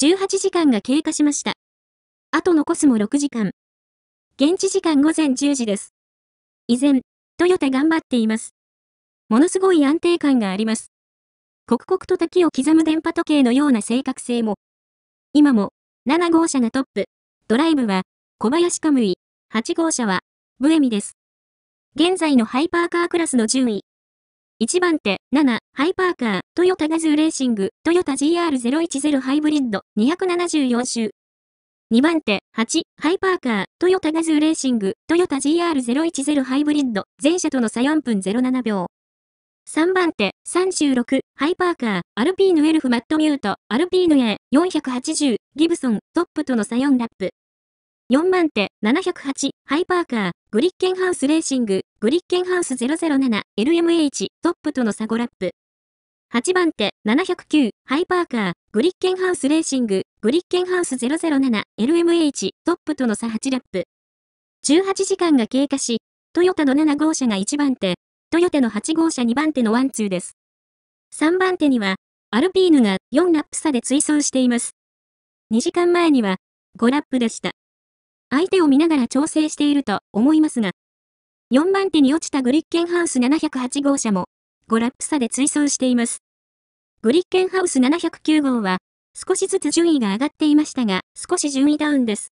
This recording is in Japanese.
18時間が経過しました。あと残すも6時間。現地時間午前10時です。依然、トヨタ頑張っています。ものすごい安定感があります。刻々と滝を刻む電波時計のような正確性も。今も、7号車がトップ、ドライブは、小林カムイ、8号車は、ブエミです。現在のハイパーカークラスの順位。1番手、7、ハイパーカー、トヨタガズーレーシング、トヨタ GR010 ハイブリッド、274周。2番手、8、ハイパーカー、トヨタガズーレーシング、トヨタ GR010 ハイブリッド、全車との差4分07秒。3番手、36、ハイパーカー、アルピーヌエルフマットミュート、アルピーヌ A480、ギブソン、トップとの差4ラップ。4番手、708、ハイパーカー、グリッケンハウスレーシング、グリッケンハウス 007LMH、トップとのサゴラップ。8番手、709、ハイパーカー、グリッケンハウスレーシング、グリッケンハウス 007LMH、トップとの差8ラップ。18時間が経過し、トヨタの7号車が1番手、トヨタの8号車2番手のワンツーです。3番手には、アルピーヌが4ラップ差で追走しています。2時間前には、5ラップでした。相手を見ながら調整していると思いますが、4番手に落ちたグリッケンハウス708号車も、5ラップ差で追走しています。グリッケンハウス709号は、少しずつ順位が上がっていましたが、少し順位ダウンです。